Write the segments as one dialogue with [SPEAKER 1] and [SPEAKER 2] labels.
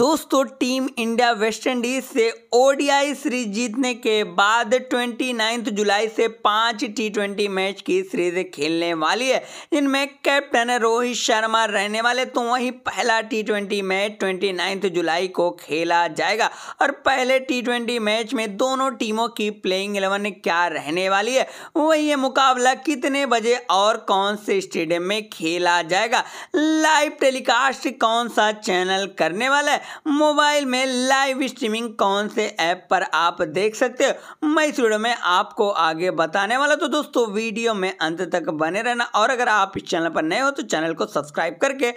[SPEAKER 1] दोस्तों team India West Indies से ODI series जीतने के बाद 29 जुलाई से पांच टी ट्वेंटी मैच की सीरीज खेलने वाली है जिनमें कैप्टन रोहित शर्मा रहने वाले तो वहीं पहला टी ट्वेंटी मैच 29 जुलाई को खेला जाएगा और पहले टी ट्वेंटी मैच में दोनों टीमों की प्लेइंग इलेवन क्या रहने वाली है वही ये मुकाबला कितने बजे और कौन से स्टेडियम में खेला जाएगा लाइव टेलीकास्ट कौन सा चैनल करने वाला है मोबाइल में लाइव स्ट्रीमिंग कौन से ऐप पर आप देख सकते हो मैं इस वीडियो में आपको आगे बताने वाला तो दोस्तों वीडियो में अंत तक बने रहना और अगर आप इस चैनल पर नए हो तो चैनल को सब्सक्राइब करके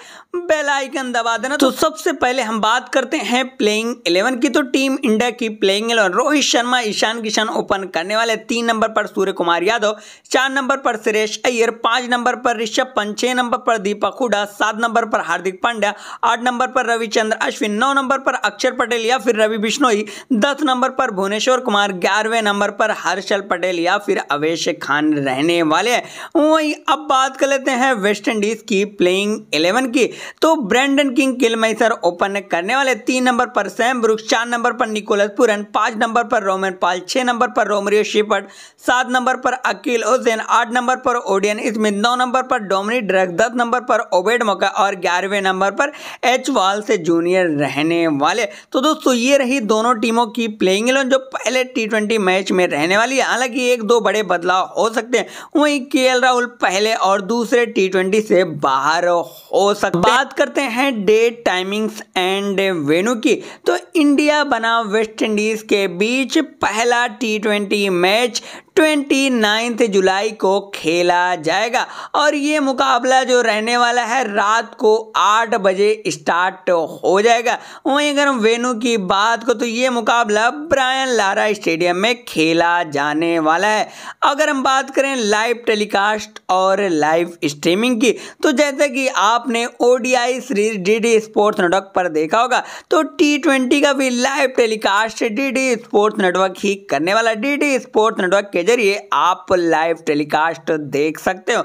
[SPEAKER 1] बेल आइकन दबा देना तो सबसे पहले हम बात करते हैं प्लेइंग इलेवन की तो टीम इंडिया की playing eleven Rohit Sharma Ishan Kishan open करने वाले तीन नंबर पर सूर्य कुमार यादव चार नंबर पर सुरेश अय्यर पांच नंबर पर ऋषभ पंत छह नंबर पर दीपक हुडा सात नंबर पर हार्दिक पांड्या आठ नंबर पर रविचंद्र अश्विन फिर नौ नंबर पर अक्षर पटेल या फिर रवि बिश्नोई दस नंबर पर भुवनेश्वर कुमार ग्यारहवें नंबर पर हर्षल पटेल या फिर अवेश खान रहने वाले हैं वहीं अब बात कर लेते हैं वेस्ट इंडीज की प्लेइंग इलेवन की तो ब्रेंडन किंग किलमेसर ओपन करने वाले तीन नंबर पर सैम ब्रुक चार नंबर पर निकोलस पुरन पाँच नंबर पर रोमन पाल छः नंबर पर रोमरियो शिपट सात नंबर पर अकील हुसैन आठ नंबर पर ओडियन स्मिथ नौ नंबर पर डोमनी ड्रग दस नंबर पर ओबेड मौका और ग्यारहवें नंबर पर एच वाल से जूनियर रहने वाले तो दोस्तों ये रही दोनों टीमों की प्लेइंग इलेवन जो पहले टी मैच में रहने वाली है हालांकि एक दो बड़े बदलाव हो सकते हैं वहीं के राहुल पहले और दूसरे टी से बाहर हो सकते बात करते हैं डे टाइमिंग्स एंड वेन्यू की तो इंडिया बना वेस्ट इंडीज के बीच पहला टी मैच ट्वेंटी नाइन्थ जुलाई को खेला जाएगा और ये मुकाबला जो रहने वाला है रात को आठ बजे स्टार्ट हो जाएगा वहीं अगर हम वेनू की बात को तो ये मुकाबला ब्रायन लारा स्टेडियम में खेला जाने वाला है अगर हम बात करें लाइव टेलीकास्ट और लाइव स्ट्रीमिंग की तो जैसे कि आपने ODI series DD Sports network पर देखा होगा तो टी ट्वेंटी का भी live telecast D Sports network ही करने वाला डी स्पोर्ट्स नेटवर्क के जरिए आप लाइव टेलीकास्ट देख सकते हो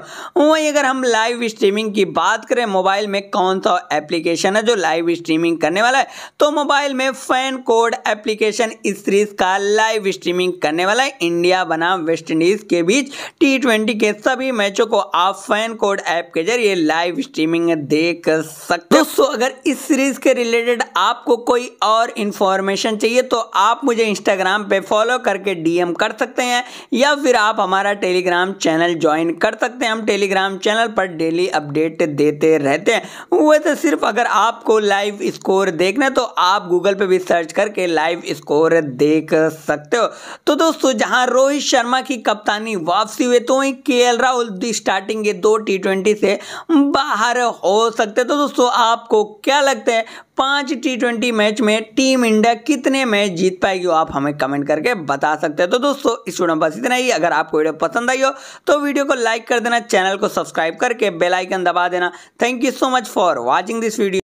[SPEAKER 1] वहीं अगर हम लाइव स्ट्रीमिंग की बात करें मोबाइल में कौन सा एप्लीकेशन है जो लाइव स्ट्रीमिंग करने वाला है तो मोबाइल में फैन कोड एप्लीकेशन इस सीरीज का लाइव स्ट्रीमिंग करने वाला है इंडिया बनाम वेस्ट इंडीज के बीच टी के सभी मैचों को आप फैन कोड ऐप के जरिए लाइव स्ट्रीमिंग देख सकते हो दोस्तों अगर इस सीरीज के रिलेटेड आपको कोई और इंफॉर्मेशन चाहिए तो आप मुझे इंस्टाग्राम पे फॉलो करके डीएम कर सकते हैं या फिर आप हमारा टेलीग्राम चैनल ज्वाइन कर सकते हैं हम टेलीग्राम चैनल पर डेली अपडेट देते रहते हैं वह तो सिर्फ अगर आपको लाइव स्कोर देखना है तो आप गूगल पे भी सर्च करके लाइव स्कोर देख सकते हो तो दोस्तों जहां रोहित शर्मा की कप्तानी वापसी हुई तो वहीं के राहुल स्टार्टिंग ये दो टी से बाहर हो सकते तो दोस्तों आपको क्या लगता है पांच टी ट्वेंटी मैच में टीम इंडिया कितने मैच जीत पाएगी आप हमें कमेंट करके बता सकते हैं तो दोस्तों इस वीडियो में बस इतना ही अगर आपको वीडियो पसंद आई हो तो वीडियो को लाइक कर देना चैनल को सब्सक्राइब करके बेलाइकन दबा देना thank you so much for watching this video